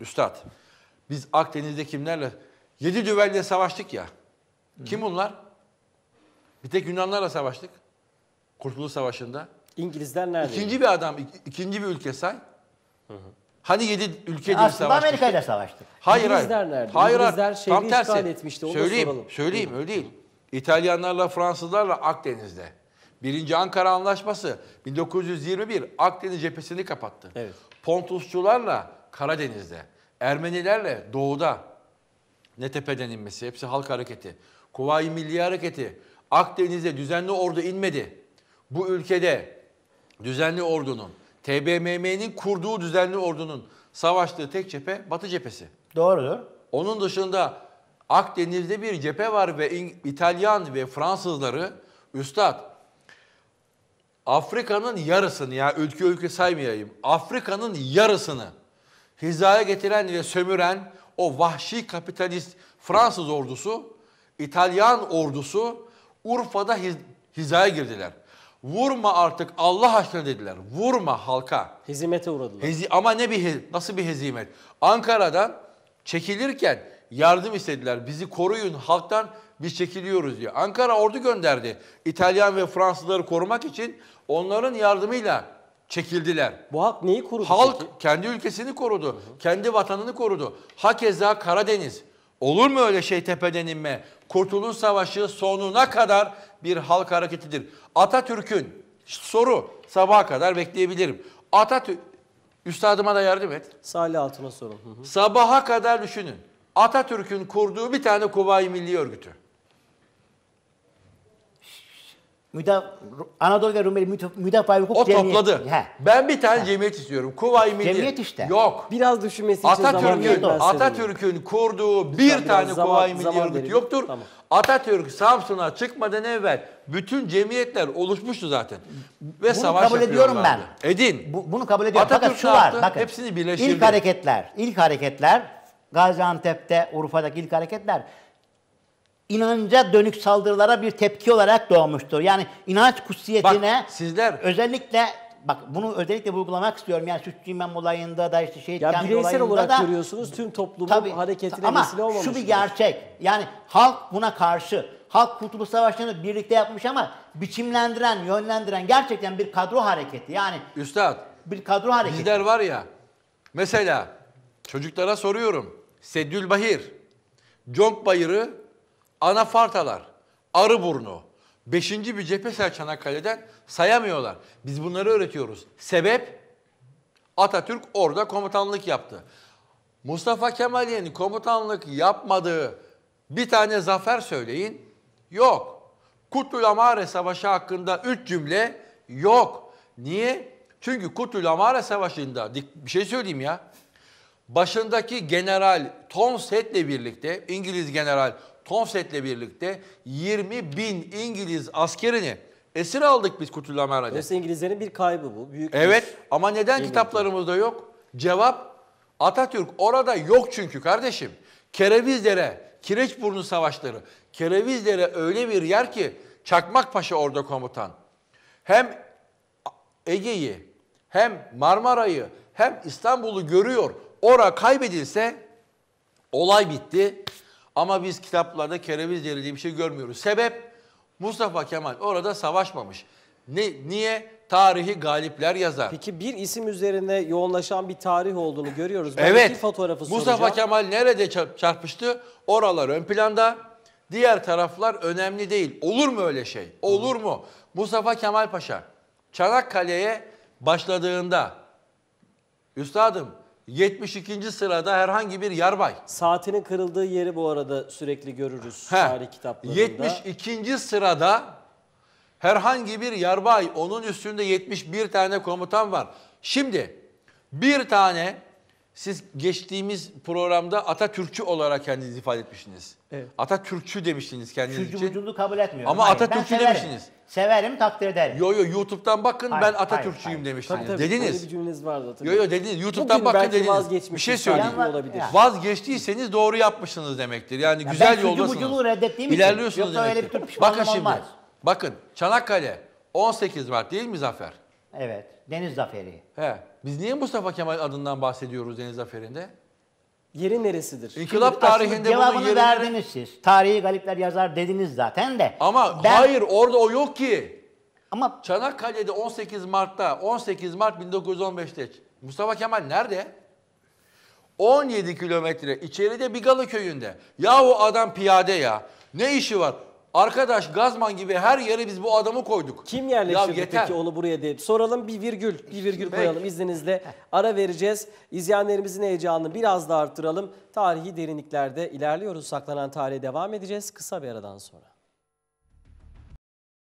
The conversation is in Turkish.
Üstad, biz Akdeniz'de kimlerle? Yedi düvelle savaştık ya. Kim bunlar? Bir tek Yunanlarla savaştık. Kurtuluş Savaşı'nda. İngilizler nerede? İkinci bir adam, ikinci bir ülke say. Hani yedi ülke değil savaştık. Aslında Amerika ile savaştık. Hayır İngilizler nerede? Hayır, İngilizler şehri tam tersi. etmişti. Onu söyleyeyim, söyleyeyim öyle değil. İtalyanlarla Fransızlarla Akdeniz'de. Birinci Ankara Anlaşması 1921 Akdeniz cephesini kapattı. Evet. Pontusçularla Karadeniz'de, Ermenilerle doğuda Netepe'den inmesi, hepsi halk hareketi, Kuvayi Milli Hareketi, Akdeniz'de düzenli ordu inmedi. Bu ülkede düzenli ordunun, TBMM'nin kurduğu düzenli ordunun savaştığı tek cephe Batı cephesi. Doğrudur. Onun dışında Akdeniz'de bir cephe var ve İtalyan ve Fransızları üstad Afrika'nın yarısını ya ülke ülke saymayayım. Afrika'nın yarısını hizaya getiren ve sömüren o vahşi kapitalist Fransız ordusu, İtalyan ordusu Urfa'da hizaya girdiler. Vurma artık Allah aşkına dediler. Vurma halka. Hizmete uğradılar. Hezi, ama ne bir nasıl bir hizmet? Ankara'dan çekilirken yardım istediler. Bizi koruyun halktan biz çekiliyoruz diye. Ankara ordu gönderdi. İtalyan ve Fransızları korumak için onların yardımıyla çekildiler. Bu halk neyi korudu? Halk peki? kendi ülkesini korudu. Hı hı. Kendi vatanını korudu. Hakeza Karadeniz. Olur mu öyle şey tepeden inme? Kurtuluş Savaşı sonuna kadar bir halk hareketidir. Atatürk'ün soru sabaha kadar bekleyebilirim. Atatürk üstadıma da yardım et. Salih Altun'a sorun. Hı hı. Sabaha kadar düşünün. Atatürk'ün kurduğu bir tane Kuvayi Milli Örgütü. Müda Anadolu ve Rumeli müdaf, müdafaa hukuk O cemiyeti. topladı. He. Ben bir tane He. cemiyet istiyorum. Kuvayi Milli. Cemiyet işte. Yok. Biraz düşünmesi için zaman Atatürk'ün ben Atatürk'ün kurduğu bir tane Kuvayi Milli zaman yoktur. Tamam. Atatürk Samsun'a çıkmadan evvel bütün cemiyetler oluşmuştu zaten. Ve savaş kabul ediyorum ben. Edin. Bu- bunu kabul ediyorum. Atatürk Fakat şu ne var. Bakın. Hepsini birleştirdi. İlk hareketler, ilk hareketler Gaziantep'te, Urfa'daki ilk hareketler inanca dönük saldırılara bir tepki olarak doğmuştur. Yani inanç kutsiyetine bak, sizler özellikle bak bunu özellikle vurgulamak istiyorum. Yani Sütçü İmam olayında da işte şehit ya kendi bireysel olarak da, görüyorsunuz tüm toplumun tabii, hareketine ama vesile olmamış. Ama şu bir gerçek. Yani halk buna karşı. Halk Kurtuluş Savaşı'nı birlikte yapmış ama biçimlendiren, yönlendiren gerçekten bir kadro hareketi. Yani Üstad, bir kadro hareketi. Bizler var ya. Mesela çocuklara soruyorum. Seddül Bahir, Conk Bayırı Anafartalar, Arıburnu, 5. bir cephesel Çanakkale'den sayamıyorlar. Biz bunları öğretiyoruz. Sebep Atatürk orada komutanlık yaptı. Mustafa Kemal'in komutanlık yapmadığı bir tane zafer söyleyin. Yok. Kutlul Amare Savaşı hakkında üç cümle yok. Niye? Çünkü Kutlul Amare Savaşı'nda bir şey söyleyeyim ya. Başındaki general Tonset'le birlikte İngiliz general Tomset'le birlikte 20 bin İngiliz askerini esir aldık biz Kutulamera'da. Dolayısıyla İngilizlerin bir kaybı bu. Büyük evet bir... ama neden Bilmiyorum. kitaplarımızda yok? Cevap Atatürk orada yok çünkü kardeşim. Kerevizlere, Kireçburnu savaşları. Kerevizlere öyle bir yer ki Çakmakpaşa orada komutan. Hem Ege'yi, hem Marmara'yı, hem İstanbul'u görüyor. Ora kaybedilse olay bitti. Ama biz kitaplarda kereviz yeri diye bir şey görmüyoruz. Sebep Mustafa Kemal orada savaşmamış. Ne, niye? Tarihi galipler yazar. Peki bir isim üzerine yoğunlaşan bir tarih olduğunu görüyoruz. Ben evet. fotoğrafı Mustafa soracağım. Kemal nerede çarpıştı? Oralar ön planda. Diğer taraflar önemli değil. Olur mu öyle şey? Olur Hı. mu? Mustafa Kemal Paşa Çanakkale'ye başladığında Üstadım 72. sırada herhangi bir yarbay. Saatinin kırıldığı yeri bu arada sürekli görürüz He, tarih kitaplarında. 72. sırada herhangi bir yarbay. Onun üstünde 71 tane komutan var. Şimdi bir tane siz geçtiğimiz programda Atatürkçü olarak kendinizi ifade etmişsiniz. Evet. Atatürkçü demiştiniz kendiniz Türkçü için. Türkçü kabul etmiyorum. Ama hayır, Atatürkçü severim. demiştiniz. Severim, takdir ederim. Yo yo YouTube'dan bakın hayır, ben Atatürkçüyüm hayır, demiştiniz. Tabii, tabii, dediniz. Böyle bir cümleniz vardı tabii. Yo yo dediniz. YouTube'dan Bugün bakın dediniz. Bir şey söyleyeyim. Olabilir. Yani. Vazgeçtiyseniz doğru yapmışsınız demektir. Yani ya güzel ben yoldasınız. Ben reddettiğim için. İlerliyorsunuz demektir. Öyle bir bakın şimdi. Bakın Çanakkale 18 Mart değil mi Zafer? Evet. Deniz Zaferi. He. Biz niye Mustafa Kemal adından bahsediyoruz Deniz Zaferi'nde? Yeri neresidir? İnkılap Şimdi tarihinde aslında bunun cevabını verdiniz siz. Tarihi galipler yazar dediniz zaten de. Ama Ben- hayır orada o yok ki. Ama Çanakkale'de 18 Mart'ta, 18 Mart 1915'te Mustafa Kemal nerede? 17 kilometre içeride Bigalı köyünde. Yahu adam piyade ya. Ne işi var? Arkadaş Gazman gibi her yere biz bu adamı koyduk. Kim yerleştirdi Ya peki onu buraya deyip soralım bir virgül bir virgül Peki. koyalım izninizle ara vereceğiz. İzleyenlerimizin heyecanını biraz da arttıralım. Tarihi derinliklerde ilerliyoruz saklanan tarihe devam edeceğiz kısa bir aradan sonra.